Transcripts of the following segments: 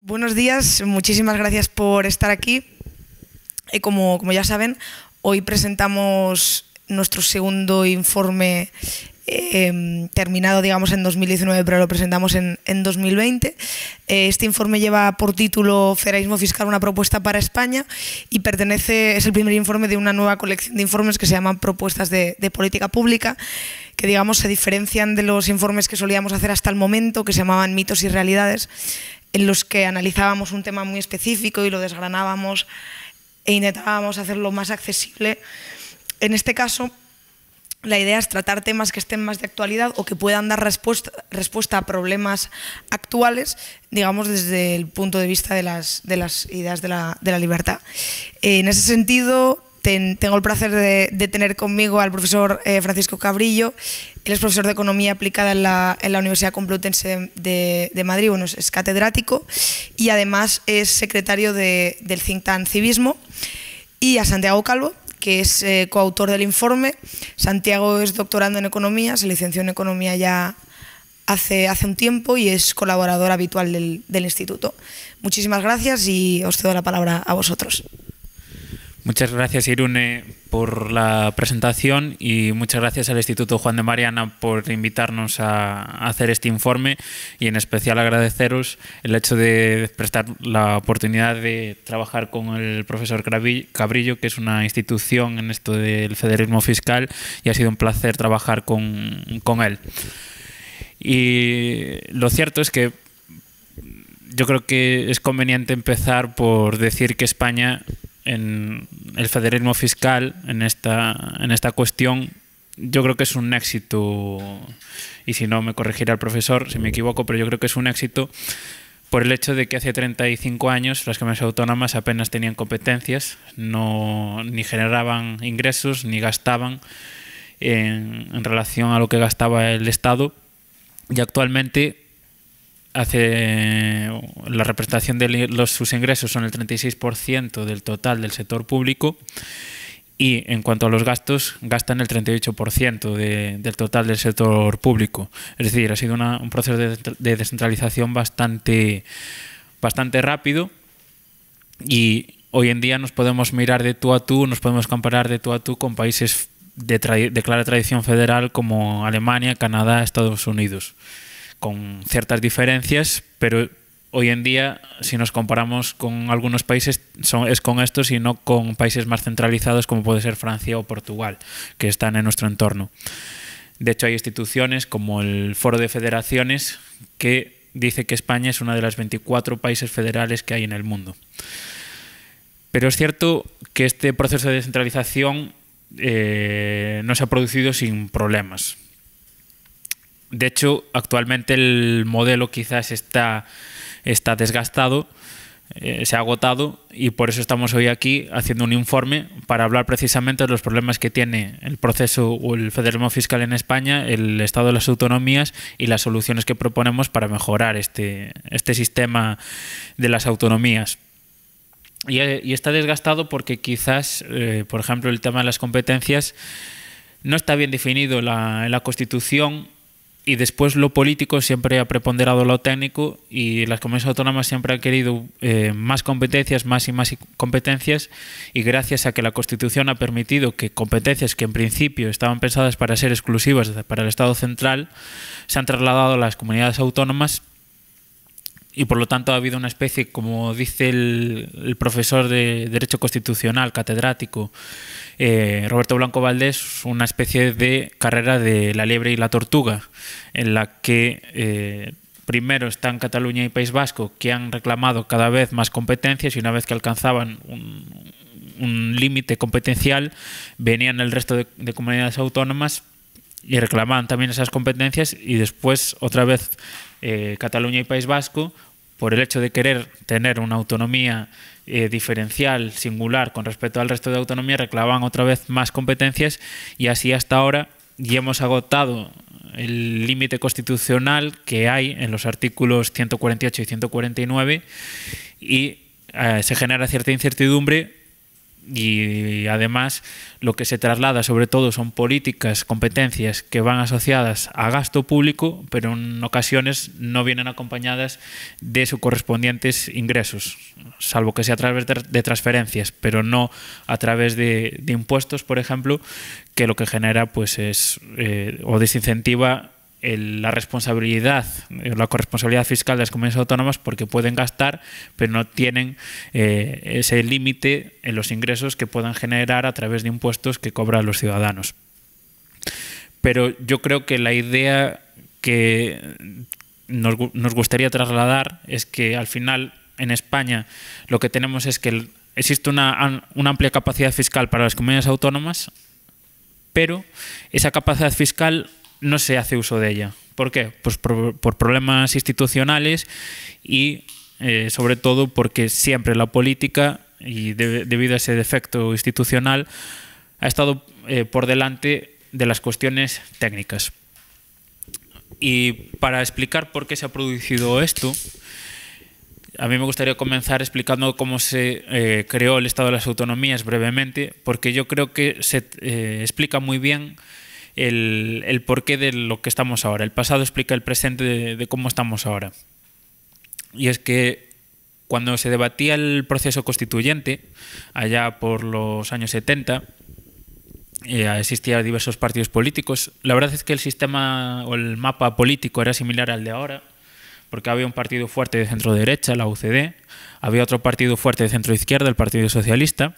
Buenos días, muchísimas gracias por estar aquí. y eh, como, como ya saben, hoy presentamos nuestro segundo informe Em, terminado, digamos, en 2019, pero lo presentamos en, 2020. Eh, este informe lleva por título Federalismo Fiscal, una propuesta para España y pertenece, es el primer informe de una nueva colección de informes que se llaman Propuestas de, de Política Pública, que, digamos, se diferencian de los informes que solíamos hacer hasta el momento, que se llamaban Mitos y Realidades, en los que analizábamos un tema muy específico y lo desgranábamos e intentábamos hacerlo más accesible. En este caso, la idea es tratar temas que estén más de actualidad o que puedan dar respuesta, a problemas actuales, digamos, desde el punto de vista de las, de las ideas de la, libertad. Eh, en ese sentido, tengo el placer de, tener conmigo al profesor eh, Francisco Cabrillo. Él es profesor de Economía Aplicada en la, Universidad Complutense de, Madrid, bueno, es catedrático y además es secretario del think Civismo. Y a Santiago Calvo, que es eh, coautor del informe. Santiago es doctorando en Economía, se licenció en Economía ya hace, hace un tiempo y es colaborador habitual del, del Instituto. Muchísimas gracias y os cedo la palabra a vosotros. Muchas gracias, Irune, por la presentación y muchas gracias al Instituto Juan de Mariana por invitarnos a hacer este informe y en especial agradeceros el hecho de prestar la oportunidad de trabajar con el profesor Cabrillo, que es una institución en esto del federalismo fiscal y ha sido un placer trabajar con, con él. Y lo cierto es que yo creo que es conveniente empezar por decir que España en el federalismo fiscal, en esta, en esta cuestión, yo creo que es un éxito, y si no me corregirá el profesor si me equivoco, pero yo creo que es un éxito por el hecho de que hace 35 años las comunidades autónomas apenas tenían competencias, no, ni generaban ingresos, ni gastaban en, en relación a lo que gastaba el Estado, y actualmente hace la representación de los, sus ingresos son el 36% del total del sector público y en cuanto a los gastos, gastan el 38% de, del total del sector público. Es decir, ha sido un proceso de, descentralización bastante, bastante rápido y hoy en día nos podemos mirar de tú a tú, nos podemos comparar de tú a tú con países de, de clara tradición federal como Alemania, Canadá, Estados Unidos con ciertas diferencias, pero hoy en día, si nos comparamos con algunos países, es con estos y no con países más centralizados como puede ser Francia o Portugal, que están en nuestro entorno. De hecho, hay instituciones como el Foro de Federaciones que dice que España es una de las 24 países federales que hay en el mundo. Pero es cierto que este proceso de descentralización eh, no se ha producido sin problemas. De hecho, actualmente el modelo quizás está, está desgastado, eh, se ha agotado y por eso estamos hoy aquí haciendo un informe para hablar precisamente de los problemas que tiene el proceso o el federalismo fiscal en España, el estado de las autonomías y las soluciones que proponemos para mejorar este, este sistema de las autonomías. Y, eh, está desgastado porque quizás, eh, por ejemplo, el tema de las competencias no está bien definido en la Constitución y después lo político siempre ha preponderado lo técnico y las comunidades autónomas siempre han querido eh, más competencias, más y más competencias y gracias a que la Constitución ha permitido que competencias que en principio estaban pensadas para ser exclusivas para el Estado central se han trasladado a las comunidades autónomas y por lo tanto ha habido una especie, como dice el, profesor de Derecho Constitucional, catedrático, eh, Roberto Blanco Valdés, una especie de carrera de la liebre y la tortuga, en la que eh, primero están Cataluña y País Vasco, que han reclamado cada vez más competencias y una vez que alcanzaban un, límite competencial, venían el resto de comunidades autónomas y reclamaban también esas competencias y después otra vez eh, Cataluña y País Vasco, por el hecho de querer tener una autonomía eh, diferencial, singular con respecto al resto de autonomía, reclaman otra vez más competencias y así hasta ahora ya hemos agotado el límite constitucional que hay en los artículos 148 y 149 y eh, se genera cierta incertidumbre y además lo que se traslada sobre todo son políticas, competencias que van asociadas a gasto público, pero en ocasiones no vienen acompañadas de sus correspondientes ingresos, salvo que sea a través de transferencias, pero no a través de, impuestos, por ejemplo, que lo que genera pues es eh, o desincentiva la responsabilidad, eh, la corresponsabilidad fiscal de las comunidades autónomas porque pueden gastar, pero no tienen eh, ese límite en los ingresos que puedan generar a través de impuestos que cobran los ciudadanos. Pero yo creo que la idea que nos, gustaría trasladar es que al final en España lo que tenemos es que existe una, una amplia capacidad fiscal para las comunidades autónomas, pero esa capacidad fiscal no se hace uso de ella. ¿Por qué? Pues por, problemas institucionales y eh, sobre todo porque siempre la política, y debido a ese defecto institucional, ha estado eh, por delante de las cuestiones técnicas. Y para explicar por qué se ha producido esto, a mí me gustaría comenzar explicando cómo se eh, creó el Estado de las Autonomías brevemente, porque yo creo que se explica muy bien el, porqué de lo que estamos ahora. El pasado explica el presente de, cómo estamos ahora. Y es que cuando se debatía el proceso constituyente, allá por los años 70, eh, existían diversos partidos políticos. La verdad es que el sistema o el mapa político era similar al de ahora, porque había un partido fuerte de centro derecha, la UCD, había otro partido fuerte de centro izquierda, el Partido Socialista,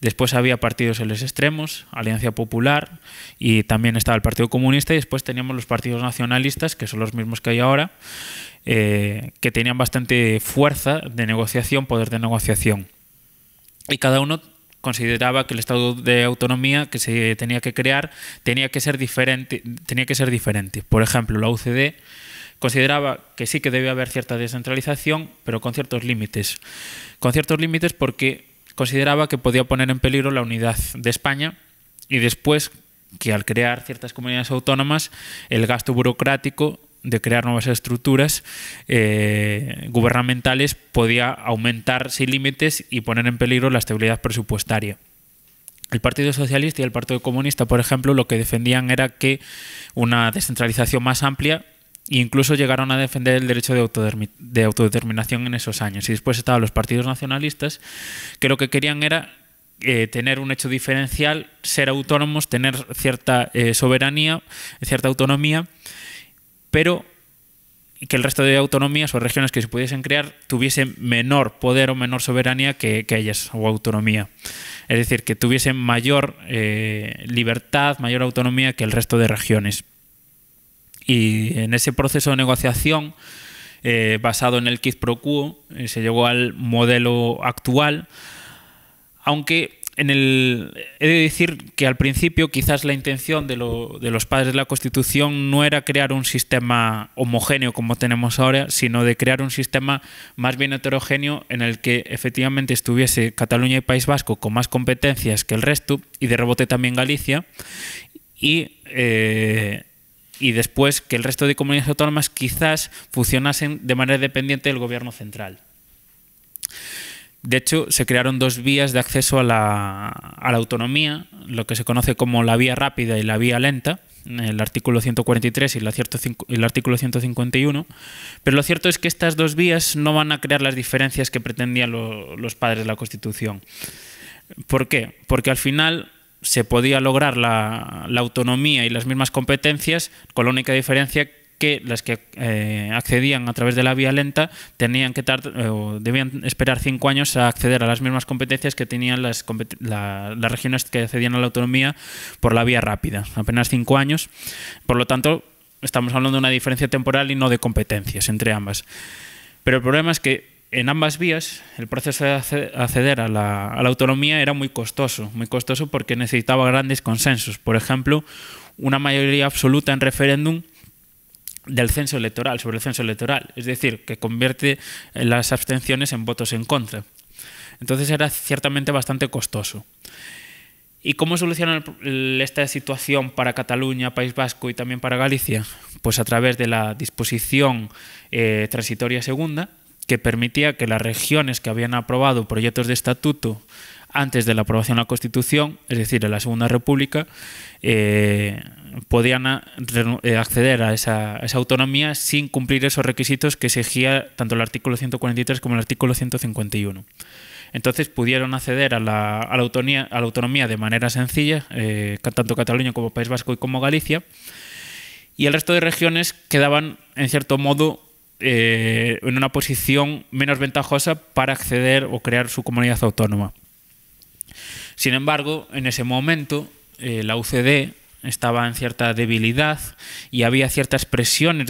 después había partidos en los extremos, Alianza Popular, y también estaba el Partido Comunista, y después teníamos los partidos nacionalistas, que son los mismos que hay ahora, eh, que tenían bastante fuerza de negociación, poder de negociación. Y cada uno consideraba que el estado de autonomía que se tenía que crear tenía que ser diferente, tenía que ser diferente. Por ejemplo, la UCD Consideraba que sí que debía haber cierta descentralización, pero con ciertos límites. Con ciertos límites porque consideraba que podía poner en peligro la unidad de España y después que al crear ciertas comunidades autónomas, el gasto burocrático de crear nuevas estructuras eh, gubernamentales podía aumentar sin límites y poner en peligro la estabilidad presupuestaria. El Partido Socialista y el Partido Comunista, por ejemplo, lo que defendían era que una descentralización más amplia incluso llegaron a defender el derecho de, autodeterminación en esos años. Y después estaban los partidos nacionalistas, que lo que querían era eh, tener un hecho diferencial, ser autónomos, tener cierta eh, soberanía, cierta autonomía, pero que el resto de autonomías o regiones que se pudiesen crear tuviesen menor poder o menor soberanía que, ellas o autonomía. Es decir, que tuviesen mayor eh, libertad, mayor autonomía que el resto de regiones. Y en ese proceso de negociación, eh, basado en el quid pro quo, eh, se llegó al modelo actual, aunque en el, he de decir que al principio quizás la intención de, los padres de la Constitución no era crear un sistema homogéneo como tenemos ahora, sino de crear un sistema más bien heterogéneo en el que efectivamente estuviese Cataluña y País Vasco con más competencias que el resto y de rebote también Galicia y eh, y después que el resto de comunidades autónomas quizás funcionasen de manera dependiente del gobierno central. De hecho, se crearon dos vías de acceso a la, autonomía, lo que se conoce como la vía rápida y la vía lenta, el artículo 143 y el artículo 151, pero lo cierto es que estas dos vías no van a crear las diferencias que pretendían los padres de la Constitución. ¿Por qué? Porque al final se podía lograr la, autonomía y las mismas competencias, con la única diferencia que las que eh, accedían a través de la vía lenta tenían que eh, debían esperar cinco años a acceder a las mismas competencias que tenían las, las regiones que accedían a la autonomía por la vía rápida, apenas cinco años. Por lo tanto, estamos hablando de una diferencia temporal y no de competencias entre ambas. Pero el problema es que en ambas vías el proceso de acceder a la, autonomía era muy costoso, muy costoso porque necesitaba grandes consensos. Por ejemplo, una mayoría absoluta en referéndum del censo electoral, sobre el censo electoral, es decir, que convierte las abstenciones en votos en contra. Entonces era ciertamente bastante costoso. ¿Y cómo solucionar esta situación para Cataluña, País Vasco y también para Galicia? Pues a través de la disposición eh, transitoria segunda, que permitía que las regiones que habían aprobado proyectos de estatuto antes de la aprobación de la Constitución, es decir, en la Segunda República, eh, podían eh, acceder a esa, autonomía sin cumplir esos requisitos que exigía tanto el artículo 143 como el artículo 151. Entonces pudieron acceder a la, a la, autonomía, de manera sencilla, eh, tanto Cataluña como País Vasco y como Galicia, y el resto de regiones quedaban, en cierto modo, eh, en una posición menos ventajosa para acceder o crear su comunidad autónoma. Sin embargo, en ese momento, eh, la UCD estaba en cierta debilidad y había ciertas presiones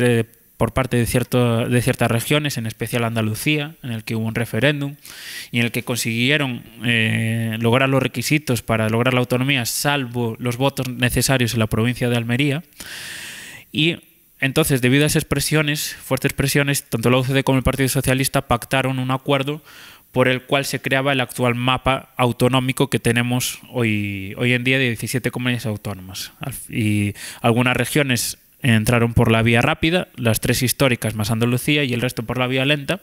por parte de, cierto, de, ciertas regiones, en especial Andalucía, en el que hubo un referéndum y en el que consiguieron eh, lograr los requisitos para lograr la autonomía, salvo los votos necesarios en la provincia de Almería. Y entonces, debido a esas presiones, fuertes presiones, tanto la UCD como el Partido Socialista pactaron un acuerdo por el cual se creaba el actual mapa autonómico que tenemos hoy, hoy en día de 17 comunidades autónomas. Y algunas regiones entraron por la vía rápida, las tres históricas más Andalucía y el resto por la vía lenta.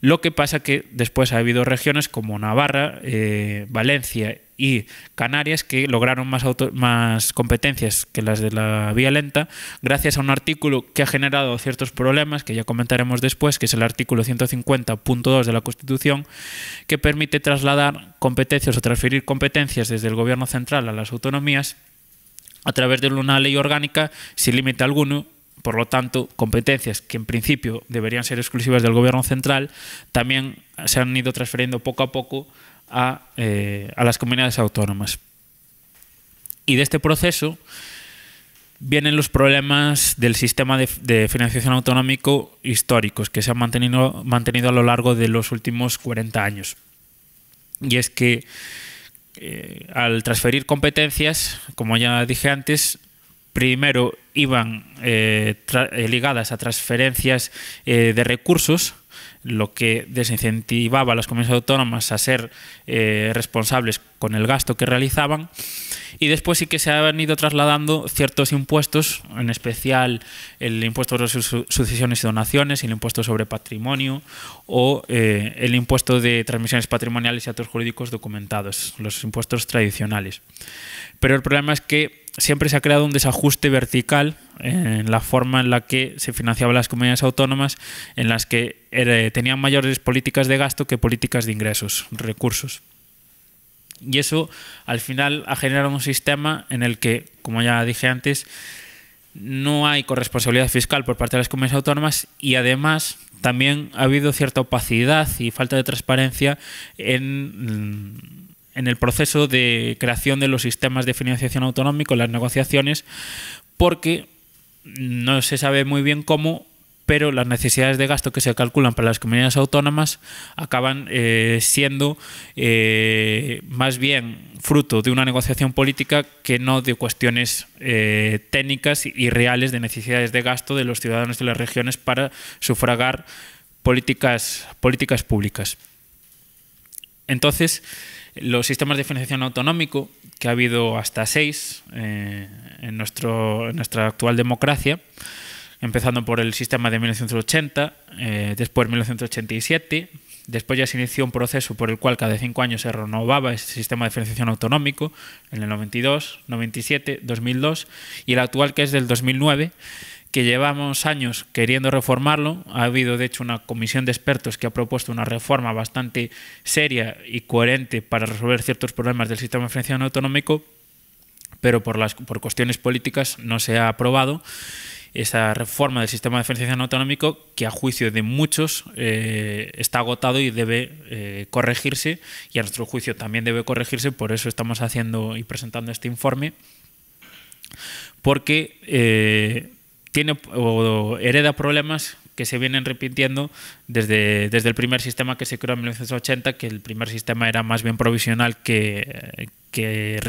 Lo que pasa que después ha habido regiones como Navarra, eh, Valencia y Canarias que lograron más, más competencias que las de la vía lenta gracias a un artículo que ha generado ciertos problemas que ya comentaremos después, que es el artículo 150.2 de la Constitución, que permite trasladar competencias o transferir competencias desde el gobierno central a las autonomías a través de una ley orgánica sin límite alguno por lo tanto, competencias que en principio deberían ser exclusivas del Gobierno central también se han ido transfiriendo poco a poco a, eh, las comunidades autónomas. Y de este proceso vienen los problemas del sistema de, financiación autonómico históricos que se han mantenido, mantenido a lo largo de los últimos 40 años. Y es que eh, al transferir competencias, como ya dije antes, primero iban eh, eh, ligadas a transferencias eh, de recursos, lo que desincentivaba a las comunidades autónomas a ser responsables con el gasto que realizaban. Y después sí que se han ido trasladando ciertos impuestos, en especial el impuesto sobre sucesiones y donaciones, el impuesto sobre patrimonio o el impuesto de transmisiones patrimoniales y actos jurídicos documentados, los impuestos tradicionales. Pero el problema es que siempre se ha creado un desajuste vertical en la forma en la que se financiaban las comunidades autónomas, en las que eh, tenían mayores políticas de gasto que políticas de ingresos, recursos. Y eso al final ha generado un sistema en el que, como ya dije antes, no hay corresponsabilidad fiscal por parte de las comunidades autónomas y además también ha habido cierta opacidad y falta de transparencia en mm, en el proceso de creación de los sistemas de financiación autonómico, las negociaciones, porque no se sabe muy bien cómo, pero las necesidades de gasto que se calculan para las comunidades autónomas acaban eh, siendo eh, más bien fruto de una negociación política que no de cuestiones eh, técnicas y reales de necesidades de gasto de los ciudadanos de las regiones para sufragar políticas, políticas públicas. Entonces, los sistemas de financiación autonómico, que ha habido hasta seis eh, en, nuestro, nuestra actual democracia, empezando por el sistema de 1980, eh, después 1987, después ya se inició un proceso por el cual cada cinco años se renovaba ese sistema de financiación autonómico, en el 92, 97, 2002 y el actual que es del 2009 que llevamos años queriendo reformarlo. Ha habido, de hecho, una comisión de expertos que ha propuesto una reforma bastante seria y coherente para resolver ciertos problemas del sistema de financiación autonómico, pero por, las, por cuestiones políticas no se ha aprobado esa reforma del sistema de financiación autonómico que a juicio de muchos eh, está agotado y debe eh, corregirse y a nuestro juicio también debe corregirse, por eso estamos haciendo y presentando este informe, porque eh, tiene o hereda problemas que se vienen repitiendo desde, desde el primer sistema que se creó en 1980, que el primer sistema era más bien provisional que, que,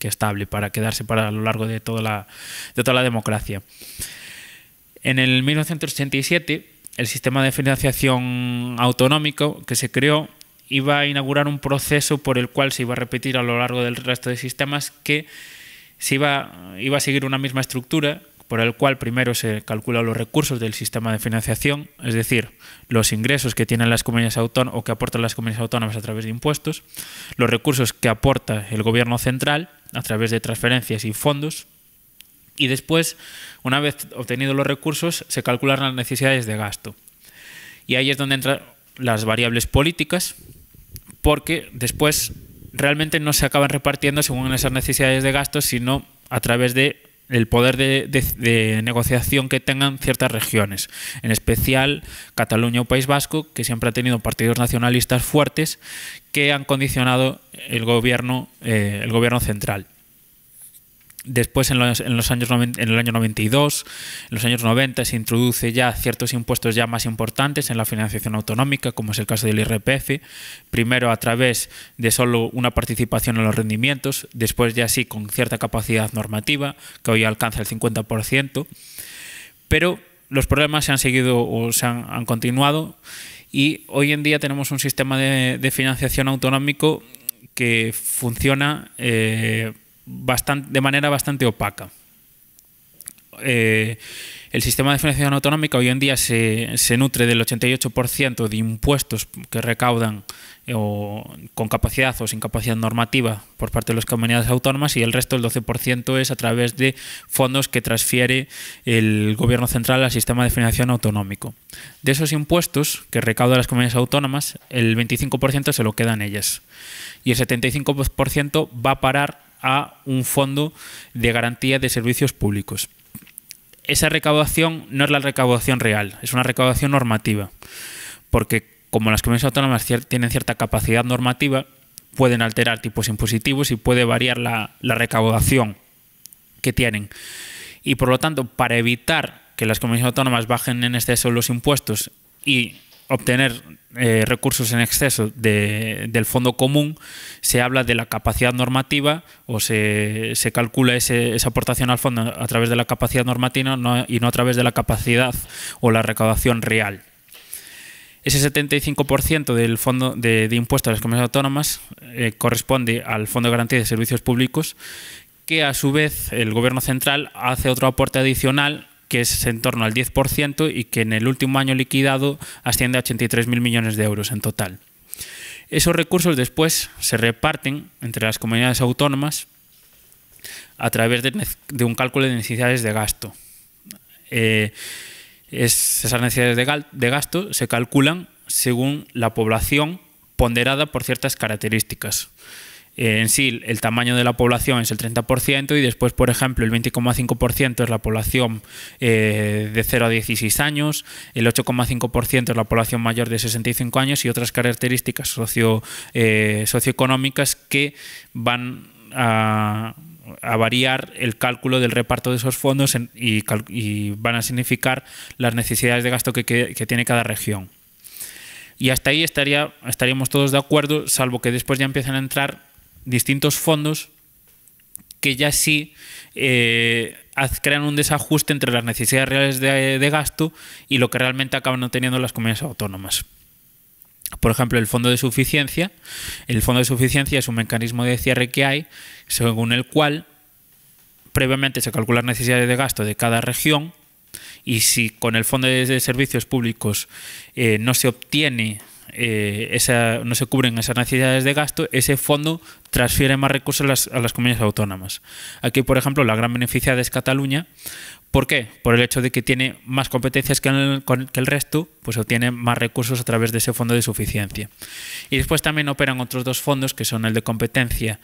estable, para quedarse para a lo largo de toda la, toda la democracia. En el 1987, el sistema de financiación autonómico que se creó iba a inaugurar un proceso por el cual se iba a repetir a lo largo del resto de sistemas que se iba, iba a seguir una misma estructura por el cual primero se calculan los recursos del sistema de financiación, es decir, los ingresos que tienen las comunidades autónomas o que aportan las comunidades autónomas a través de impuestos, los recursos que aporta el gobierno central a través de transferencias y fondos, y después, una vez obtenidos los recursos, se calculan las necesidades de gasto. Y ahí es donde entran las variables políticas, porque después realmente no se acaban repartiendo según esas necesidades de gasto, sino a través de el poder de, negociación que tengan ciertas regiones, en especial Cataluña o País Vasco, que siempre ha tenido partidos nacionalistas fuertes que han condicionado el gobierno, eh, el gobierno central. Después, en, los, años en el año 92, en los años 90, se introduce ya ciertos impuestos ya más importantes en la financiación autonómica, como es el caso del IRPF, primero a través de solo una participación en los rendimientos, después ya sí con cierta capacidad normativa, que hoy alcanza el 50%, pero los problemas se han seguido o se han, continuado y hoy en día tenemos un sistema de, financiación autonómico que funciona... Eh, de manera bastante opaca. Eh, el sistema de financiación autonómica hoy en día se, nutre del 88% de impuestos que recaudan eh, con capacidad o sin capacidad normativa por parte de las comunidades autónomas y el resto el 12% es a través de fondos que transfiere el gobierno central al sistema de financiación autonómico. De esos impuestos que recaudan las comunidades autónomas, el 25% se lo quedan ellas y el 75% va a parar a un fondo de garantía de servicios públicos. Esa recaudación no es la recaudación real, es una recaudación normativa, porque como las comunidades autónomas tienen cierta capacidad normativa, pueden alterar tipos impositivos y puede variar la, la recaudación que tienen. Y por lo tanto, para evitar que las comunidades autónomas bajen en exceso los impuestos y obtener eh, recursos en exceso del fondo común, se habla de la capacidad normativa o se, se calcula esa aportación al fondo a través de la capacidad normativa y no a través de la capacidad o la recaudación real. Ese 75% del fondo de, impuestos a las comunidades autónomas eh, corresponde al Fondo de Garantía de Servicios Públicos, que a su vez el Gobierno Central hace otro aporte adicional que es en torno al 10% y que en el último año liquidado asciende a 83.000 millones de euros en total. Esos recursos después se reparten entre las comunidades autónomas a través de, un cálculo de necesidades de gasto. Eh, esas necesidades de gasto se calculan según la población ponderada por ciertas características. Eh, en sí el tamaño de la población es el 30% y después, por ejemplo, el 20,5% es la población eh, de 0 a 16 años, el 8,5% es la población mayor de 65 años y otras características eh, socioeconómicas que van a variar el cálculo del reparto de esos fondos y, van a significar las necesidades de gasto que, tiene cada región. Y hasta ahí estaríamos todos de acuerdo, salvo que después ya empiezan a entrar distintos fondos que ya sí eh, crean un desajuste entre las necesidades reales de, gasto y lo que realmente acaban obteniendo las comunidades autónomas. Por ejemplo, el fondo de suficiencia. El fondo de suficiencia es un mecanismo de cierre que hay según el cual previamente se calculan necesidades de gasto de cada región y si con el fondo de servicios públicos eh, no se obtiene eh, no se cubren esas necesidades de gasto, ese fondo transfiere más recursos a las, comunidades autónomas. Aquí, por ejemplo, la gran beneficiada es Cataluña. ¿Por qué? Por el hecho de que tiene más competencias que el, que el resto, pues obtiene más recursos a través de ese fondo de suficiencia. Y después también operan otros dos fondos, que son el de competencia,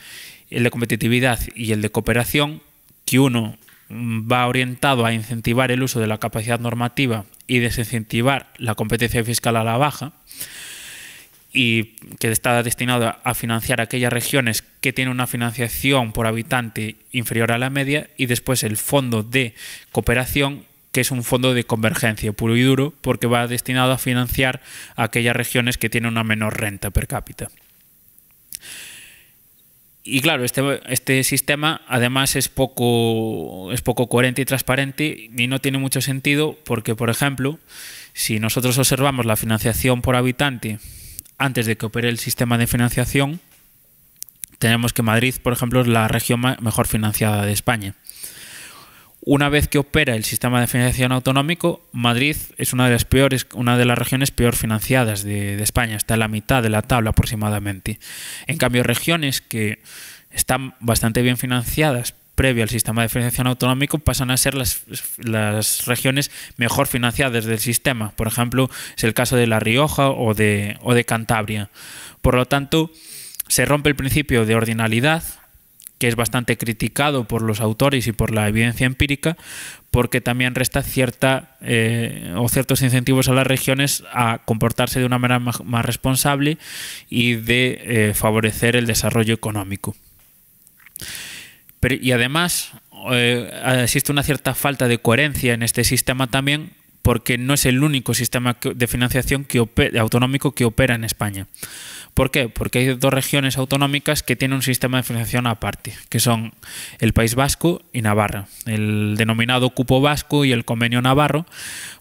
el de competitividad y el de cooperación, que uno va orientado a incentivar el uso de la capacidad normativa y desincentivar la competencia fiscal a la baja, y que está destinado a financiar aquellas regiones que tienen una financiación por habitante inferior a la media y después el fondo de cooperación que es un fondo de convergencia puro y duro porque va destinado a financiar aquellas regiones que tienen una menor renta per cápita. Y claro, este, este sistema además es poco, es poco coherente y transparente y no tiene mucho sentido porque, por ejemplo, si nosotros observamos la financiación por habitante antes de que opere el sistema de financiación, tenemos que Madrid, por ejemplo, es la región mejor financiada de España. Una vez que opera el sistema de financiación autonómico, Madrid es una de las peores, una de las regiones peor financiadas de, de España, está en la mitad de la tabla aproximadamente. En cambio, regiones que están bastante bien financiadas, previo al sistema de financiación autonómico pasan a ser las, regiones mejor financiadas del sistema. Por ejemplo, es el caso de La Rioja o de, o de Cantabria. Por lo tanto, se rompe el principio de ordinalidad, que es bastante criticado por los autores y por la evidencia empírica, porque también resta cierta eh, o ciertos incentivos a las regiones a comportarse de una manera más, responsable y de eh, favorecer el desarrollo económico y además eh, existe una cierta falta de coherencia en este sistema también porque no es el único sistema de financiación autonómico que opera en España. ¿Por qué? Porque hay dos regiones autonómicas que tienen un sistema de financiación aparte, que son el País Vasco y Navarra, el denominado cupo vasco y el convenio navarro,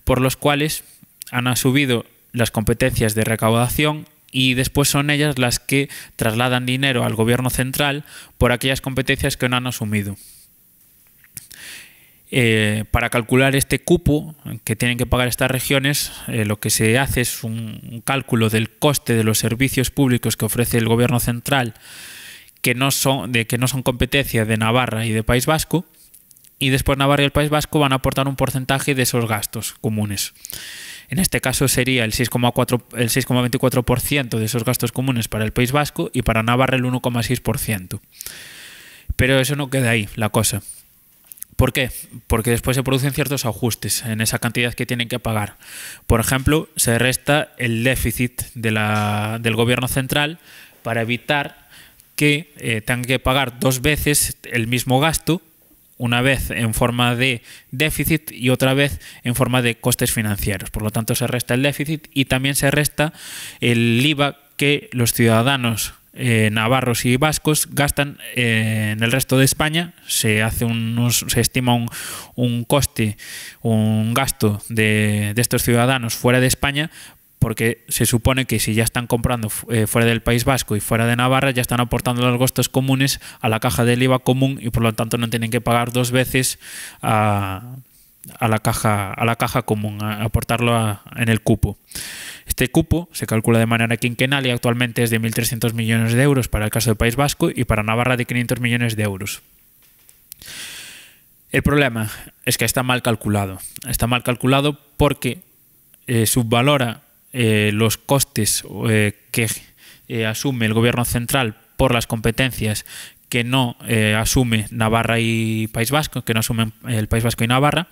por los cuales han asumido las competencias de recaudación y después son ellas las que trasladan dinero al gobierno central por aquellas competencias que no han asumido. Eh, para calcular este cupo que tienen que pagar estas regiones, eh, lo que se hace es un, cálculo del coste de los servicios públicos que ofrece el gobierno central, que no son, de, que no son competencia de Navarra y de País Vasco, y después Navarra y el País Vasco van a aportar un porcentaje de esos gastos comunes. En este caso sería el 6,24% de esos gastos comunes para el País Vasco y para Navarra el 1,6%. Pero eso no queda ahí, la cosa. ¿Por qué? Porque después se producen ciertos ajustes en esa cantidad que tienen que pagar. Por ejemplo, se resta el déficit del gobierno central para evitar que eh, tengan que pagar dos veces el mismo gasto una vez en forma de déficit y otra vez en forma de costes financieros. Por lo tanto, se resta el déficit y también se resta el IVA que los ciudadanos eh, navarros y vascos gastan eh, en el resto de España. Se hace se estima un, coste, un gasto de, de estos ciudadanos fuera de España porque se supone que si ya están comprando eh, fuera del País Vasco y fuera de Navarra, ya están aportando los gastos comunes a la caja del IVA común y por lo tanto no tienen que pagar dos veces a, la caja, a la caja común, aportarlo en el cupo. Este cupo se calcula de manera quinquenal y actualmente es de 1.300 millones de euros para el caso del País Vasco y para Navarra de 500 millones de euros. El problema es que está mal calculado. Está mal calculado porque eh, subvalora eh, los costes eh, que eh, asume el gobierno central por las competencias que no asume Navarra y País Vasco, que no asumen el País Vasco y Navarra.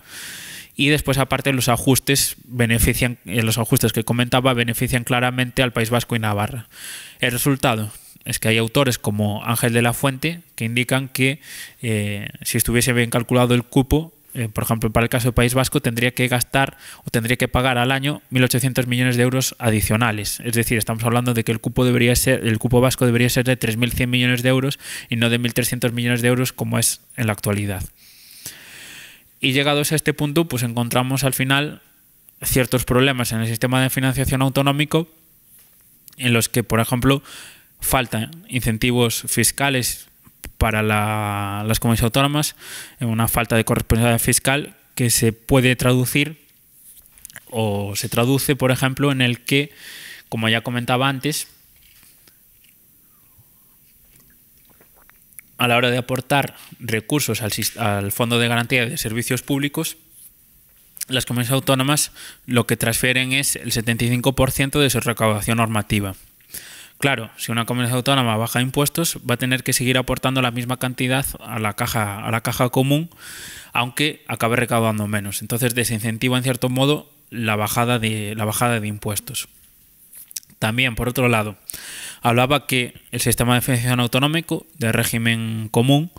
Y después, aparte, los ajustes benefician, los ajustes que comentaba benefician claramente al País Vasco y Navarra. El resultado, es que hay autores como Ángel de la Fuente que indican que si estuviese bien calculado el cupo, eh, por ejemplo, para el caso del País Vasco, tendría que gastar o tendría que pagar al año 1.800 millones de euros adicionales. Es decir, estamos hablando de que el cupo, debería ser, el cupo vasco debería ser de 3.100 millones de euros y no de 1.300 millones de euros como es en la actualidad. Y llegados a este punto, pues encontramos al final ciertos problemas en el sistema de financiación autonómico en los que, por ejemplo, faltan incentivos fiscales para las comunidades autónomas en una falta de correspondencia fiscal que se puede traducir o se traduce, por ejemplo, en el que, como ya comentaba antes, a la hora de aportar recursos al, al Fondo de Garantía de Servicios Públicos, las comunidades autónomas lo que transfieren es el 75% de su recaudación normativa. Claro, si una comunidad autónoma baja impuestos, va a tener que seguir aportando la misma cantidad a la caja, a la caja común, aunque acabe recaudando menos. Entonces desincentiva en cierto modo la bajada de, la bajada de impuestos. También, por otro lado, hablaba que el sistema de financiación autonómico de régimen común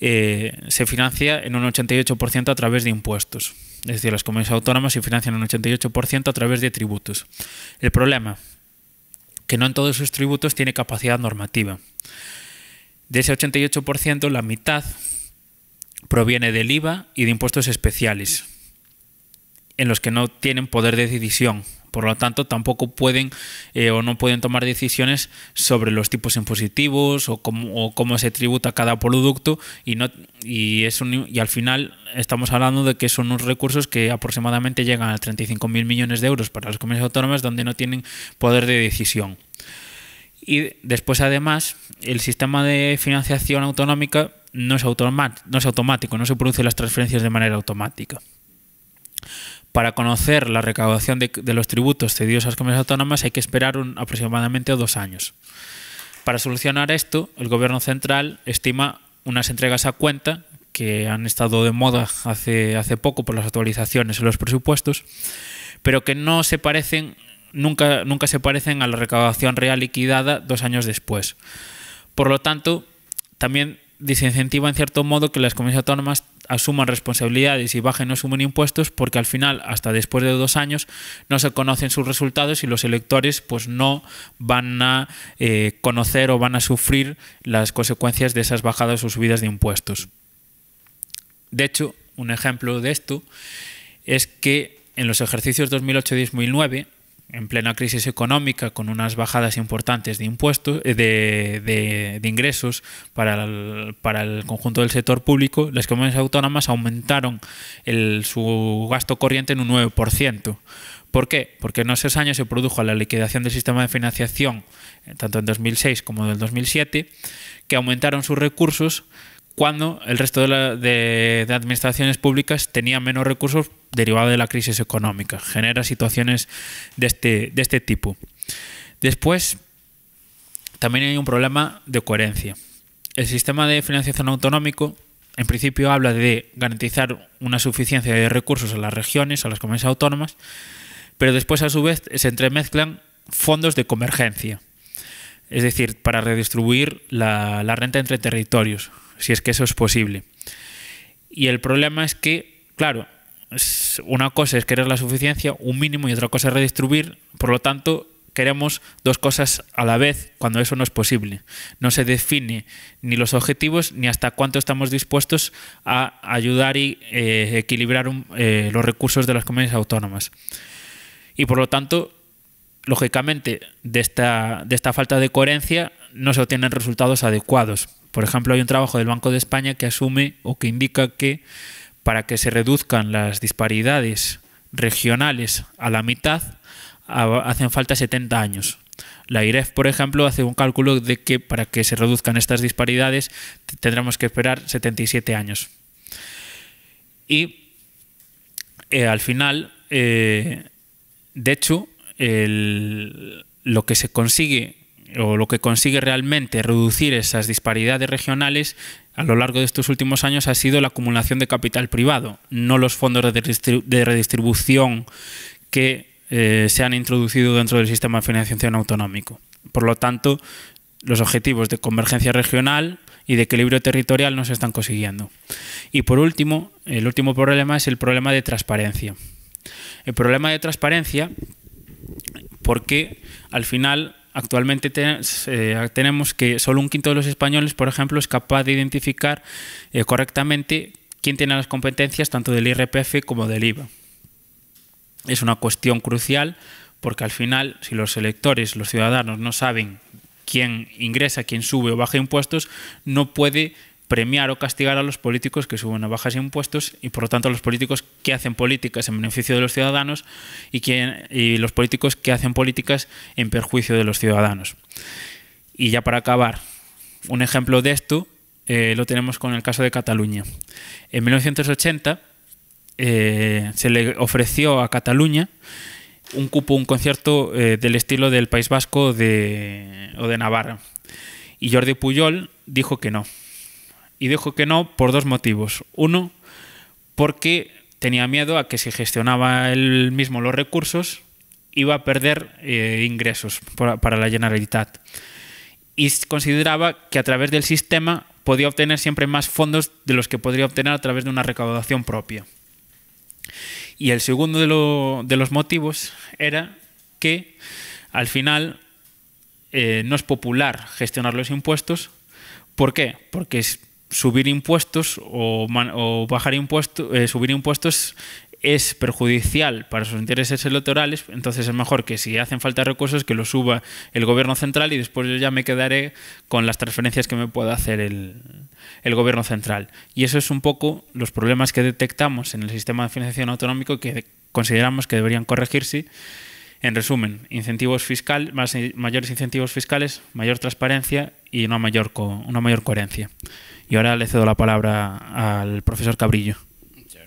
eh, se financia en un 88% a través de impuestos. Es decir, las comunidades autónomas se financian en un 88% a través de tributos. El problema que no en todos sus tributos tiene capacidad normativa. De ese 88%, la mitad proviene del IVA y de impuestos especiales, en los que no tienen poder de decisión, por lo tanto, tampoco pueden eh, o no pueden tomar decisiones sobre los tipos impositivos o cómo, se tributa cada producto y, no, y, es y al final estamos hablando de que son unos recursos que aproximadamente llegan a 35.000 millones de euros para las comunidades autónomas donde no tienen poder de decisión. Y después, además, el sistema de financiación autonómica no es, no es automático, no se producen las transferencias de manera automática. Para conocer la recaudación de, los tributos cedidos a las comunidades autónomas hay que esperar aproximadamente dos años. Para solucionar esto, el Gobierno central estima unas entregas a cuenta que han estado de moda hace, poco por las actualizaciones en los presupuestos, pero que no se parecen, nunca, nunca se parecen a la recaudación real liquidada dos años después. Por lo tanto, también desincentiva en cierto modo que las comunidades autónomas asuman responsabilidades y bajen o sumen impuestos porque al final, hasta después de dos años, no se conocen sus resultados y los electores pues no van a eh, conocer o van a sufrir las consecuencias de esas bajadas o subidas de impuestos. De hecho, un ejemplo de esto es que en los ejercicios 2008 2009 en plena crisis económica, con unas bajadas importantes de impuestos, eh, de, ingresos para el, conjunto del sector público, las comunidades autónomas aumentaron su gasto corriente en un 9%. ¿Por qué? Porque en esos años se produjo la liquidación del sistema de financiación, eh, tanto en 2006 como en 2007, que aumentaron sus recursos cuando el resto de, administraciones públicas tenían menos recursos derivados de la crisis económica. Genera situaciones este, de este, tipo. Después, también hay un problema de coherencia. El sistema de financiación autonómico, en principio, habla de garantizar una suficiencia de recursos a las regiones, a las comunidades autónomas, pero después, a su vez, se entremezclan fondos de convergencia, es decir, para redistribuir la renta entre territorios si es que eso es posible. Y el problema es que, claro, una cosa es querer la suficiencia, un mínimo, y otra cosa es redistribuir, por lo tanto, queremos dos cosas a la vez cuando eso no es posible. No se define ni los objetivos ni hasta cuánto estamos dispuestos a ayudar y eh, equilibrar eh, los recursos de las comunidades autónomas. Y por lo tanto, lógicamente, de esta, de esta falta de coherencia no se obtienen resultados adecuados. Por ejemplo, hay un trabajo del Banco de España que asume o que indica que para que se reduzcan las disparidades regionales a la mitad, hacen falta 70 años. La IREF, por ejemplo, hace un cálculo de que para que se reduzcan estas disparidades tendremos que esperar 77 años. Y eh, al final, eh, de hecho, lo que se consigue o lo que consigue realmente reducir esas disparidades regionales a lo largo de estos últimos años ha sido la acumulación de capital privado, no los fondos de, redistribución que eh, se han introducido dentro del sistema de financiación autonómico. Por lo tanto, los objetivos de convergencia regional y de equilibrio territorial no se están consiguiendo. Y por último, el último problema es el problema de transparencia. El problema de transparencia porque al final Actualmente eh, tenemos que solo un quinto de los españoles, por ejemplo, es capaz de identificar eh, correctamente quién tiene las competencias tanto del IRPF como del IVA. Es una cuestión crucial porque al final, si los electores, los ciudadanos, no saben quién ingresa, quién sube o baja impuestos, no puede premiar o castigar a los políticos que suben a bajas impuestos y por lo tanto a los políticos que hacen políticas en beneficio de los ciudadanos y, los políticos que hacen políticas en perjuicio de los ciudadanos. Y ya para acabar, un ejemplo de esto eh, lo tenemos con el caso de Cataluña. En 1980 eh, se le ofreció a Cataluña un cupo, un concierto eh, del estilo del País Vasco de, o de Navarra. Y Jordi Puyol dijo que no, y dijo que no por dos motivos. Uno, porque tenía miedo a que si gestionaba él mismo los recursos iba a perder eh, ingresos para, la Generalitat. Y consideraba que a través del sistema podía obtener siempre más fondos de los que podría obtener a través de una recaudación propia. Y el segundo de, los motivos era que al final eh, no es popular gestionar los impuestos. ¿Por qué? Porque es, subir impuestos o, bajar impuestos, eh, subir impuestos es perjudicial para sus intereses electorales, entonces es mejor que si hacen falta recursos que lo suba el gobierno central y después yo ya me quedaré con las transferencias que me pueda hacer el, gobierno central. Y eso es un poco los problemas que detectamos en el sistema de financiación autonómico que consideramos que deberían corregirse. En resumen, incentivos fiscal, más, mayores incentivos fiscales, mayor transparencia y una mayor coherencia. Y ahora le cedo la palabra al profesor Cabrillo. Muchas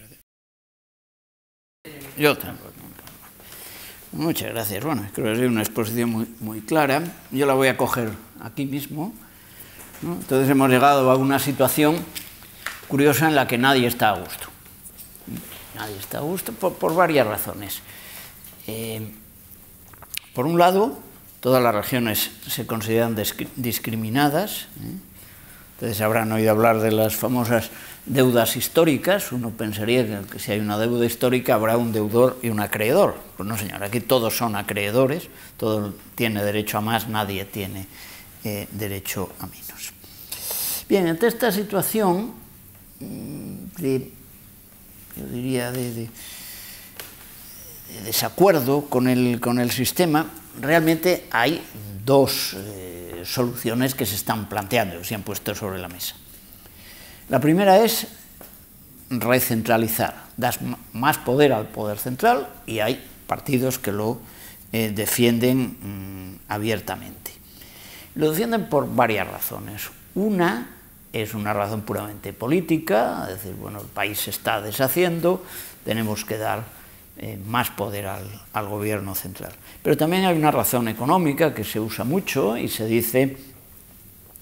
gracias. Muchas gracias. Bueno, creo que ha sido una exposición muy, clara. Yo la voy a coger aquí mismo. Entonces hemos llegado a una situación curiosa en la que nadie está a gusto. Nadie está a gusto por, varias razones. Eh, por un lado, todas las regiones se consideran discriminadas. ¿eh? Ustedes habrán oído hablar de las famosas deudas históricas. Uno pensaría que si hay una deuda histórica habrá un deudor y un acreedor. Pues no, señor, aquí todos son acreedores, todo tiene derecho a más, nadie tiene eh, derecho a menos. Bien, ante esta situación mm, de, yo diría, de, desacuerdo con el, con el sistema, realmente hay dos... Eh, soluciones que se están planteando, que se han puesto sobre la mesa. La primera es recentralizar, das más poder al poder central y hay partidos que lo eh, defienden mm, abiertamente. Lo defienden por varias razones. Una es una razón puramente política, es decir, bueno, el país se está deshaciendo, tenemos que dar eh, más poder al, gobierno central. Pero también hay una razón económica que se usa mucho y se dice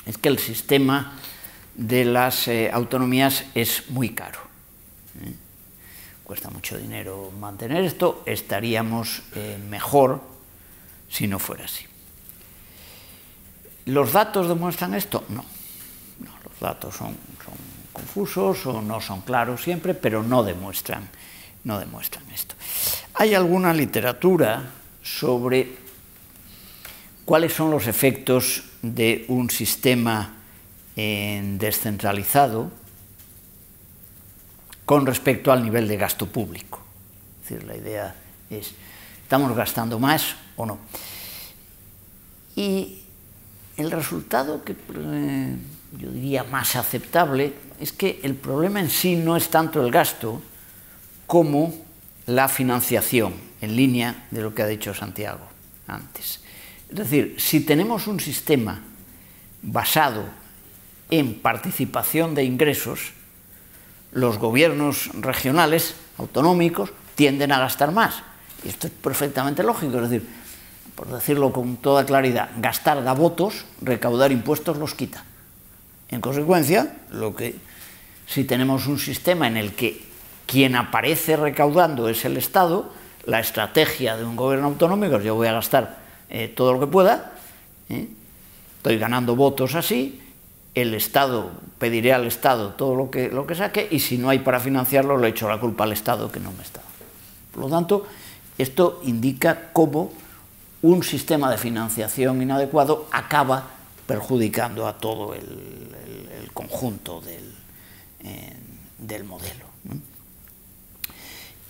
es que el sistema de las eh, autonomías es muy caro. ¿eh? Cuesta mucho dinero mantener esto, estaríamos mejor si no fuera así. ¿Los datos demuestran esto? No. los datos son confusos o no son claros siempre, pero no demuestran no demuestran esto. Hay alguna literatura sobre cuáles son los efectos de un sistema eh, descentralizado con respecto al nivel de gasto público. Es decir, la idea es, ¿estamos gastando más o no? Y el resultado que eh, yo diría más aceptable es que el problema en sí no es tanto el gasto, como la financiación, en línea de lo que ha dicho Santiago antes. Es decir, si tenemos un sistema basado en participación de ingresos, los gobiernos regionales, autonómicos, tienden a gastar más. Y esto es perfectamente lógico, es decir, por decirlo con toda claridad, gastar da votos, recaudar impuestos los quita. En consecuencia, lo que, si tenemos un sistema en el que quien aparece recaudando es el Estado, la estrategia de un gobierno autonómico es yo voy a gastar eh, todo lo que pueda, ¿eh? estoy ganando votos así, el Estado, pediré al Estado todo lo que, lo que saque y si no hay para financiarlo le echo la culpa al Estado que no me está. Por lo tanto, esto indica cómo un sistema de financiación inadecuado acaba perjudicando a todo el, conjunto del, eh, del modelo.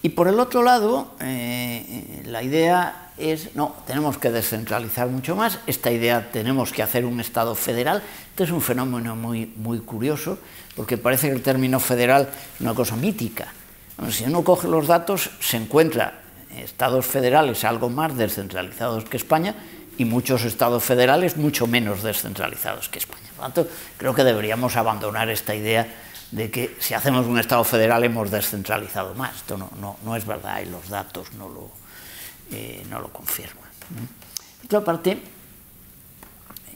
Y por el otro lado, eh, eh, la idea es, no, tenemos que descentralizar mucho más, esta idea tenemos que hacer un Estado federal, esto es un fenómeno muy, muy curioso, porque parece que el término federal es una cosa mítica. si uno coge los datos, se encuentra estados federales algo más descentralizados que España y muchos estados federales mucho menos descentralizados que España. Por lo tanto, creo que deberíamos abandonar esta idea de que si hacemos un Estado federal hemos descentralizado más. Esto no, es verdad y los datos no lo, eh, no lo confirman. Por otra parte,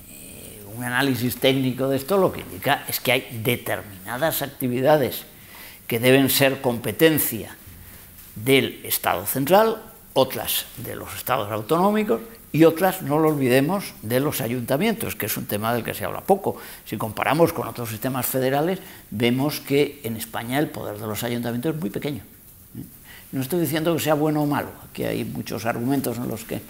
eh, un análisis técnico de esto lo que indica es que hay determinadas actividades que deben ser competencia del Estado central, otras de los Estados autonómicos y otras, no lo olvidemos, de los ayuntamientos, que es un tema del que se habla poco. Si comparamos con otros sistemas federales, vemos que en España el poder de los ayuntamientos es muy pequeño. No estoy diciendo que sea bueno o malo, aquí hay muchos argumentos en los que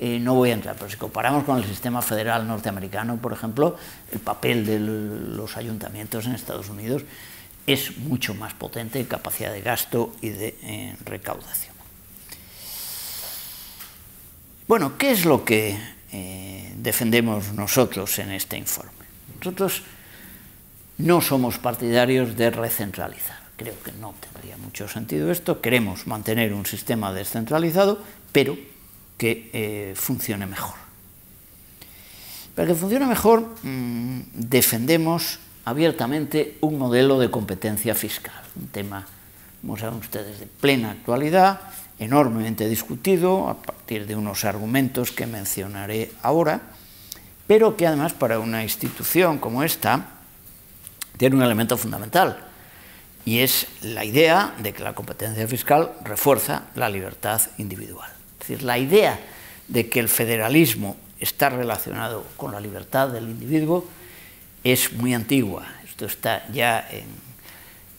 eh, no voy a entrar, pero si comparamos con el sistema federal norteamericano, por ejemplo, el papel de los ayuntamientos en Estados Unidos es mucho más potente en capacidad de gasto y de eh, recaudación. Bueno, ¿qué es lo que eh, defendemos nosotros en este informe? Nosotros no somos partidarios de recentralizar. Creo que no tendría mucho sentido esto. Queremos mantener un sistema descentralizado, pero que eh, funcione mejor. Para que funcione mejor, mm, defendemos abiertamente un modelo de competencia fiscal, un tema, como saben ustedes, de plena actualidad, enormemente discutido a partir de unos argumentos que mencionaré ahora, pero que además para una institución como esta tiene un elemento fundamental, y es la idea de que la competencia fiscal refuerza la libertad individual. Es decir, la idea de que el federalismo está relacionado con la libertad del individuo es muy antigua. Esto está ya en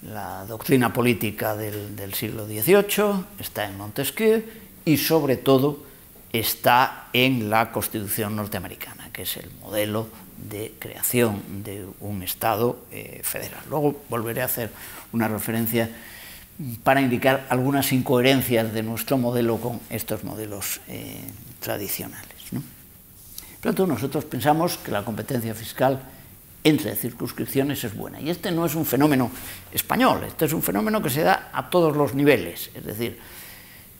la doctrina política del, siglo XVIII, está en Montesquieu y sobre todo está en la Constitución norteamericana, que es el modelo de creación de un Estado eh, federal. Luego volveré a hacer una referencia para indicar algunas incoherencias de nuestro modelo con estos modelos eh, tradicionales. Por nosotros pensamos que la competencia fiscal entre circunscripciones es buena. Y este no es un fenómeno español, este es un fenómeno que se da a todos los niveles. Es decir,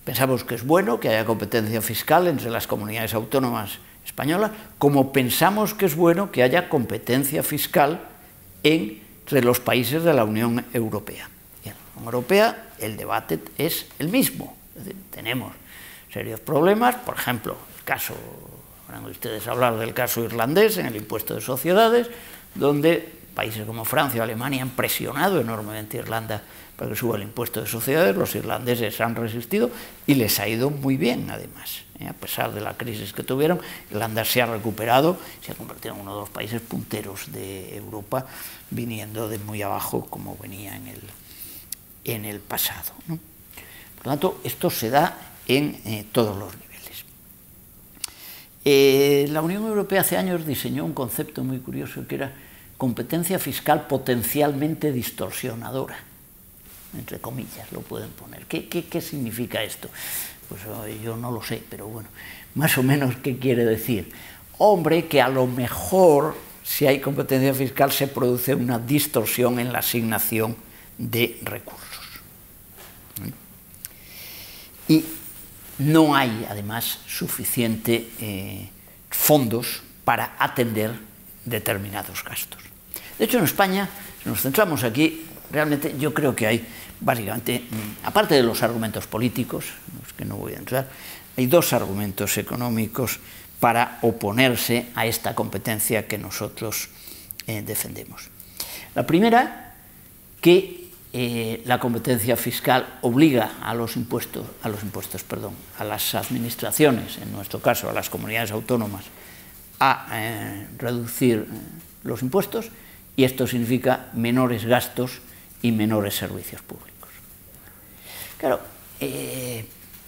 pensamos que es bueno que haya competencia fiscal entre las comunidades autónomas españolas, como pensamos que es bueno que haya competencia fiscal entre los países de la Unión Europea. Y en la Unión Europea el debate es el mismo. tenemos serios problemas, por ejemplo, el caso, ustedes hablar del caso irlandés en el impuesto de sociedades, donde países como Francia o Alemania han presionado enormemente a Irlanda para que suba el impuesto de sociedades, los irlandeses han resistido y les ha ido muy bien además. ¿eh? A pesar de la crisis que tuvieron, Irlanda se ha recuperado, se ha convertido en uno de los países punteros de Europa, viniendo de muy abajo como venía en el, en el pasado. Por lo tanto, esto se da en eh, todos los eh, la Unión Europea hace años diseñó un concepto muy curioso que era competencia fiscal potencialmente distorsionadora, entre comillas lo pueden poner. ¿Qué, qué significa esto? Pues eh, yo no lo sé, pero bueno, más o menos qué quiere decir. Hombre, que a lo mejor si hay competencia fiscal se produce una distorsión en la asignación de recursos. ¿Mm? Y no hay, además, suficiente eh, fondos para atender determinados gastos. De hecho, en España, si nos centramos aquí, realmente yo creo que hay, básicamente, mm, aparte de los argumentos políticos, los que no voy a entrar, hay dos argumentos económicos para oponerse a esta competencia que nosotros eh, defendemos. La primera, que eh, la competencia fiscal obliga a los impuestos, a los impuestos, perdón, a las administraciones, en nuestro caso a las comunidades autónomas, a eh, reducir eh, los impuestos y esto significa menores gastos y menores servicios públicos. Claro,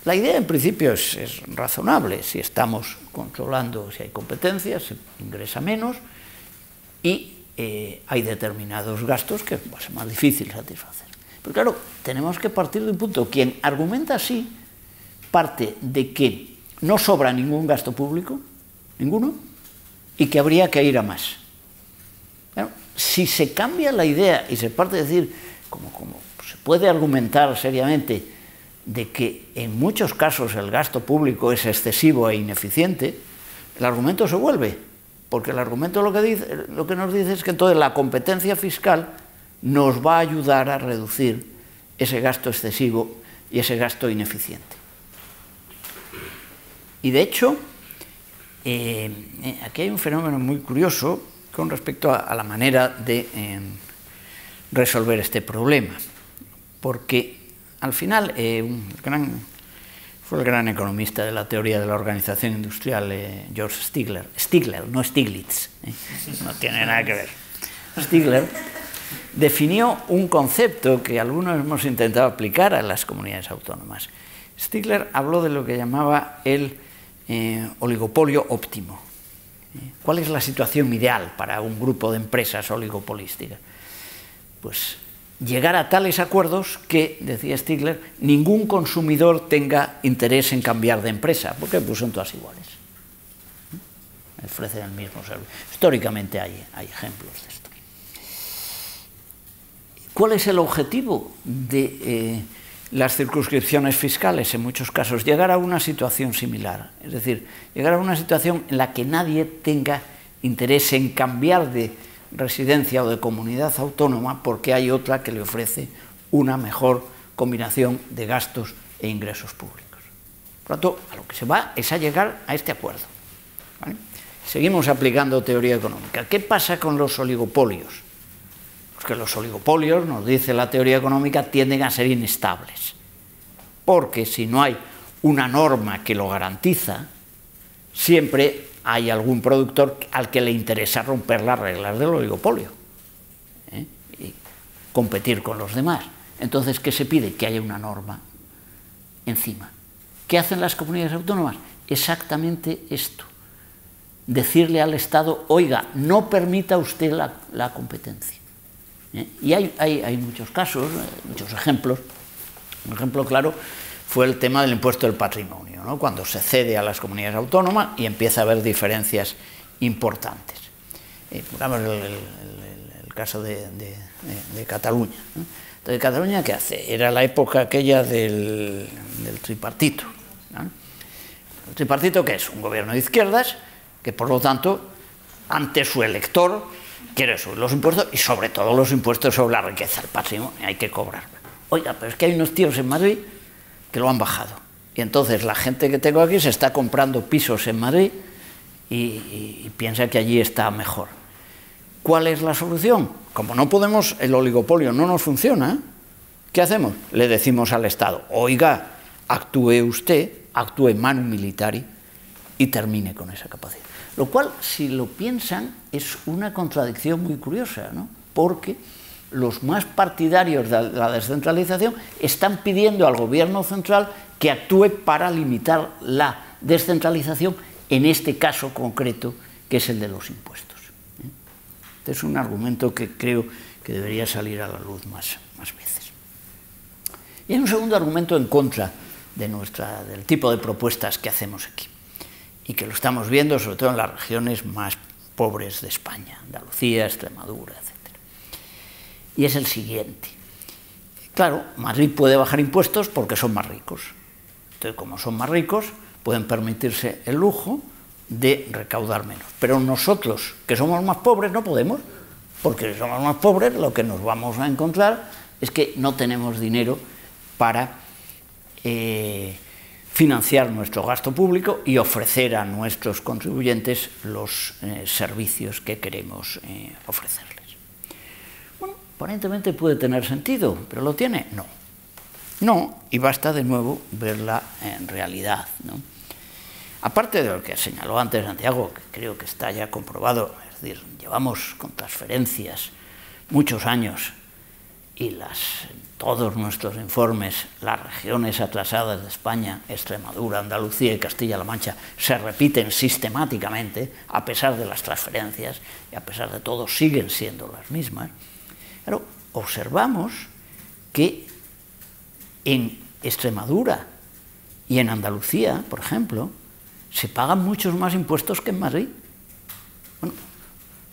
la idea en principio es, razonable, si estamos controlando, si hay competencias, se ingresa menos y eh, hay determinados gastos que va a ser más difícil satisfacer. Pero claro, tenemos que partir de un punto. Quien argumenta así parte de que no sobra ningún gasto público, ninguno, y que habría que ir a más. si se cambia la idea y se parte de decir, como se puede argumentar seriamente, de que en muchos casos el gasto público es excesivo e ineficiente, el argumento se vuelve porque el argumento lo que, nos dice es que entonces la competencia fiscal nos va a ayudar a reducir ese gasto excesivo y ese gasto ineficiente. Y de hecho, eh, aquí hay un fenómeno muy curioso con respecto a, la manera de em, resolver este problema, porque al final eh, un gran fue el gran economista de la teoría de la organización industrial, eh, George Stigler. Stigler, no Stiglitz, ¿eh? no tiene nada que ver. Stigler definió un concepto que algunos hemos intentado aplicar a las comunidades autónomas. Stigler habló de lo que llamaba el eh, oligopolio óptimo. ¿Cuál es la situación ideal para un grupo de empresas oligopolísticas? Pues llegar a tales acuerdos que, decía Stigler, ningún consumidor tenga interés en cambiar de empresa, porque pues son todas iguales. Ofrecen el mismo servicio. Históricamente hay, hay ejemplos de esto. ¿Cuál es el objetivo de eh, las circunscripciones fiscales en muchos casos? Llegar a una situación similar, es decir, llegar a una situación en la que nadie tenga interés en cambiar de residencia o de comunidad autónoma porque hay otra que le ofrece una mejor combinación de gastos e ingresos públicos. Por lo tanto, a lo que se va es a llegar a este acuerdo. Seguimos aplicando teoría económica. ¿Qué pasa con los oligopolios? Pues los oligopolios, nos dice la teoría económica, tienden a ser inestables. Porque si no hay una norma que lo garantiza, siempre hay algún productor al que le interesa romper las reglas del oligopolio ¿eh? y competir con los demás. Entonces, ¿qué se pide? Que haya una norma encima. ¿Qué hacen las comunidades autónomas? Exactamente esto. Decirle al Estado, oiga, no permita usted la, competencia. ¿eh? Y hay, muchos casos, muchos ejemplos. Un ejemplo claro fue el tema del impuesto del patrimonio, cuando se cede a las comunidades autónomas y empieza a haber diferencias importantes. Eh, el, caso de, de, Cataluña. Entonces, ¿Cataluña qué hace? Era la época aquella del, tripartito. ¿El tripartito qué es? Un gobierno de izquierdas que, por lo tanto, ante su elector quiere subir los impuestos y, sobre todo, los impuestos sobre la riqueza, el patrimonio, hay que cobrar... Oiga, pero es que hay unos tíos en Madrid que lo han bajado. Y entonces la gente que tengo aquí se está comprando pisos en Madrid y, piensa que allí está mejor. ¿Cuál es la solución? Como no podemos, el oligopolio no nos funciona, ¿qué hacemos? Le decimos al Estado, oiga, actúe usted, actúe manu militari y termine con esa capacidad. Lo cual, si lo piensan, es una contradicción muy curiosa, ¿no? Porque los más partidarios de la descentralización están pidiendo al gobierno central que actúe para limitar la descentralización en este caso concreto que es el de los impuestos. Este es un argumento que creo que debería salir a la luz más, veces. Y hay un segundo argumento en contra de nuestra, del tipo de propuestas que hacemos aquí y que lo estamos viendo sobre todo en las regiones más pobres de España, Andalucía, Extremadura, etc y es el siguiente. Claro, Madrid puede bajar impuestos porque son más ricos. Entonces, como son más ricos, pueden permitirse el lujo de recaudar menos. Pero nosotros, que somos más pobres, no podemos, porque si somos más pobres, lo que nos vamos a encontrar es que no tenemos dinero para eh, financiar nuestro gasto público y ofrecer a nuestros contribuyentes los eh, servicios que queremos eh, ofrecerles. Aparentemente puede tener sentido, pero ¿lo tiene? No. No, y basta de nuevo verla en realidad. ¿no? Aparte de lo que señaló antes Santiago, que creo que está ya comprobado, es decir, llevamos con transferencias muchos años y las, todos nuestros informes, las regiones atrasadas de España, Extremadura, Andalucía y Castilla-La Mancha, se repiten sistemáticamente, a pesar de las transferencias y a pesar de todo siguen siendo las mismas. Claro, observamos que en Extremadura y en Andalucía, por ejemplo, se pagan muchos más impuestos que en Madrid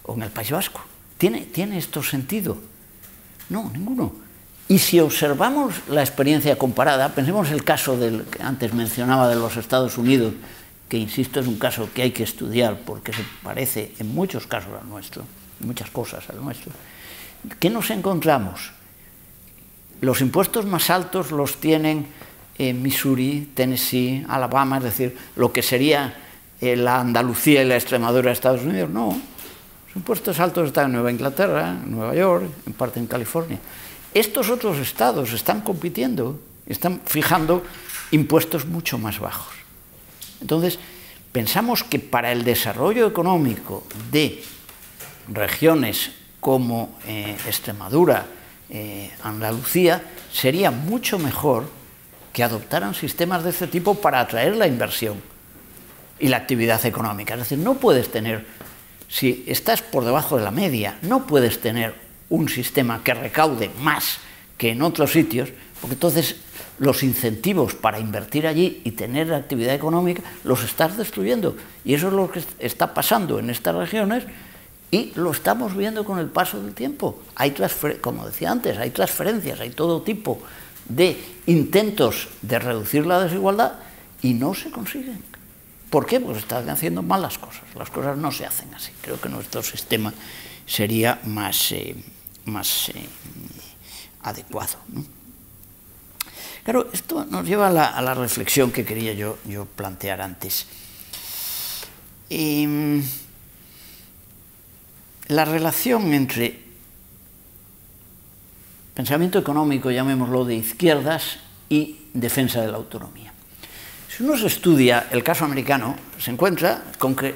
o en el País Vasco. ¿Tiene, ¿Tiene esto sentido? No, ninguno. Y si observamos la experiencia comparada, pensemos el caso del que antes mencionaba de los Estados Unidos, que insisto es un caso que hay que estudiar porque se parece en muchos casos al nuestro, en muchas cosas al nuestro. ¿Qué nos encontramos? Los impuestos más altos los tienen eh, Missouri, Tennessee, Alabama, es decir, lo que sería eh, la Andalucía y la Extremadura de Estados Unidos. No, los impuestos altos están en Nueva Inglaterra, en Nueva York, en parte en California. Estos otros estados están compitiendo, están fijando impuestos mucho más bajos. Entonces, pensamos que para el desarrollo económico de regiones como eh, Extremadura, eh, Andalucía, sería mucho mejor que adoptaran sistemas de este tipo para atraer la inversión y la actividad económica. Es decir, no puedes tener, si estás por debajo de la media, no puedes tener un sistema que recaude más que en otros sitios, porque entonces los incentivos para invertir allí y tener actividad económica los estás destruyendo. Y eso es lo que está pasando en estas regiones y lo estamos viendo con el paso del tiempo. Hay como decía antes, hay transferencias, hay todo tipo de intentos de reducir la desigualdad y no se consiguen. ¿Por qué? Porque están haciendo malas cosas. Las cosas no se hacen así. Creo que nuestro sistema sería más, eh, más eh, adecuado. Claro, esto nos lleva a la, reflexión que quería yo, yo plantear antes. Em, la relación entre pensamiento económico, llamémoslo, de izquierdas y defensa de la autonomía. Si uno se estudia el caso americano, se encuentra con que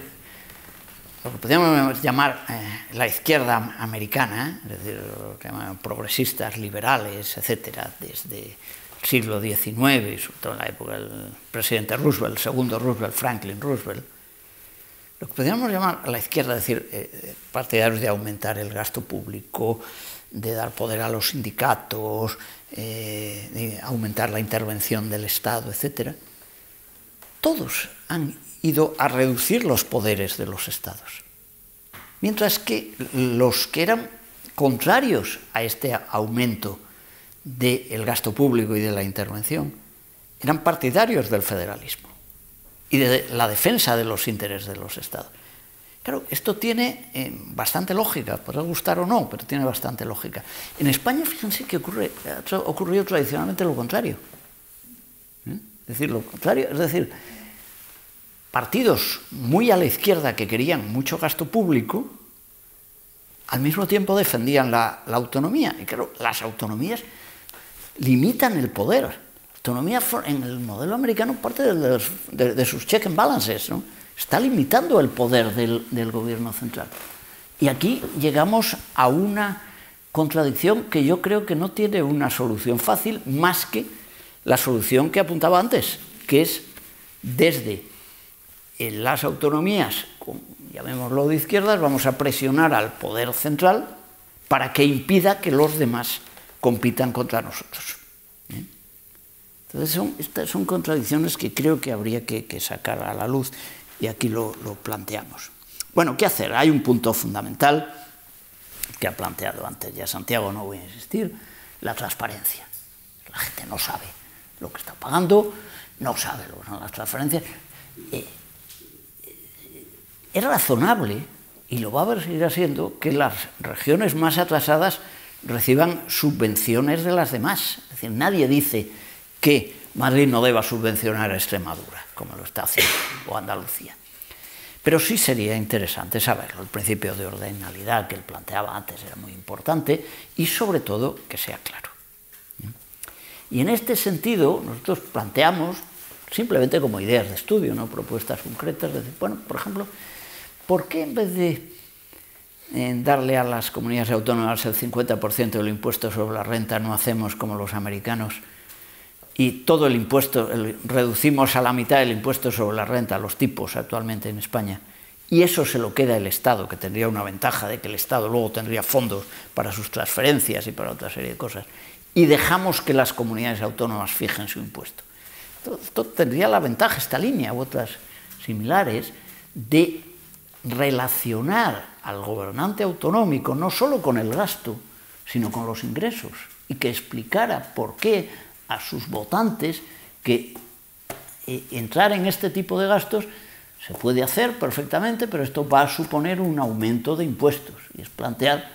lo que podríamos llamar eh, la izquierda americana, es decir, lo que progresistas, liberales, etc., desde el siglo XIX, sobre todo en la época del presidente Roosevelt, el segundo Roosevelt, Franklin Roosevelt, lo que podríamos llamar a la izquierda, es decir, eh, eh, partidarios de aumentar el gasto público, de dar poder a los sindicatos, eh, de aumentar la intervención del Estado, etc., todos han ido a reducir los poderes de los Estados. Mientras que los que eran contrarios a este aumento del gasto público y de la intervención eran partidarios del federalismo y de la defensa de los intereses de los estados. Claro, esto tiene eh, bastante lógica, podrá gustar o no, pero tiene bastante lógica. En España, fíjense que ocurre, ha tradicionalmente lo contrario. ¿eh? Es decir, lo contrario, es decir, partidos muy a la izquierda que querían mucho gasto público, al mismo tiempo defendían la autonomía. Y claro, las autonomías limitan el poder autonomía en el modelo americano parte de, sus check and balances, está limitando el poder del, del, gobierno central. Y aquí llegamos a una contradicción que yo creo que no tiene una solución fácil más que la solución que apuntaba antes, que es desde las autonomías, llamémoslo de izquierdas, vamos a presionar al poder central para que impida que los demás compitan contra nosotros. Entonces son, son contradicciones que creo que habría que, sacar a la luz y aquí lo, planteamos. Bueno, ¿qué hacer? Hay un punto fundamental que ha planteado antes ya Santiago, no voy a insistir, la transparencia. La gente no sabe lo que está pagando, no sabe lo que son las transferencias. Eh, eh, es razonable, y lo va a seguir haciendo, que las regiones más atrasadas reciban subvenciones de las demás. Es decir, nadie dice, que Madrid no deba subvencionar a Extremadura, como lo está haciendo, o Andalucía. Pero sí sería interesante saber El principio de ordenalidad que él planteaba antes era muy importante y sobre todo que sea claro. Y en este sentido nosotros planteamos, simplemente como ideas de estudio, no propuestas concretas, decir, bueno, por ejemplo, ¿por qué en vez de darle a las comunidades autónomas el 50% del impuesto sobre la renta no hacemos como los americanos y todo el impuesto, reducimos a la mitad el impuesto sobre la renta, los tipos actualmente en España, y eso se lo queda el Estado, que tendría una ventaja de que el Estado luego tendría fondos para sus transferencias y para otra serie de cosas, y dejamos que las comunidades autónomas fijen su impuesto. Esto tendría la ventaja, esta línea u otras similares, de relacionar al gobernante autonómico no solo con el gasto, sino con los ingresos, y que explicara por qué a sus votantes que eh, entrar en este tipo de gastos se puede hacer perfectamente, pero esto va a suponer un aumento de impuestos. Y es plantear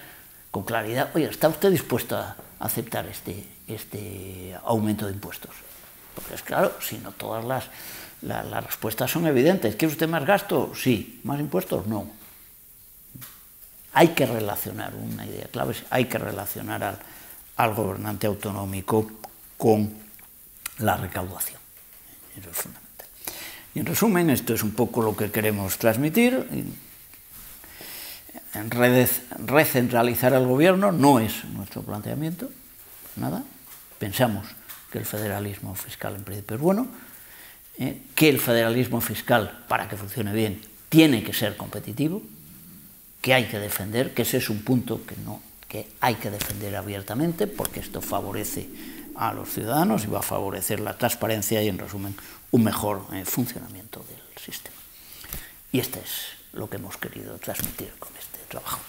con claridad, oye, ¿está usted dispuesto a aceptar este, este aumento de impuestos? Porque es claro, si no todas las, respuestas son evidentes. ¿Quiere usted más gasto? Sí. ¿Más impuestos? No. Hay que relacionar, una idea clave es, hay que relacionar al, al gobernante autonómico con la recaudación. Eso es fundamental. Y en resumen, esto es un poco lo que queremos transmitir. recentralizar al gobierno no es nuestro planteamiento, nada. Pensamos que el federalismo fiscal en principio es bueno, eh, que el federalismo fiscal, para que funcione bien, tiene que ser competitivo, que hay que defender, que ese es un punto que, no, que hay que defender abiertamente, porque esto favorece a los ciudadanos y va a favorecer la transparencia y, en resumen, un mejor eh, funcionamiento del sistema. Y este es lo que hemos querido transmitir con este trabajo.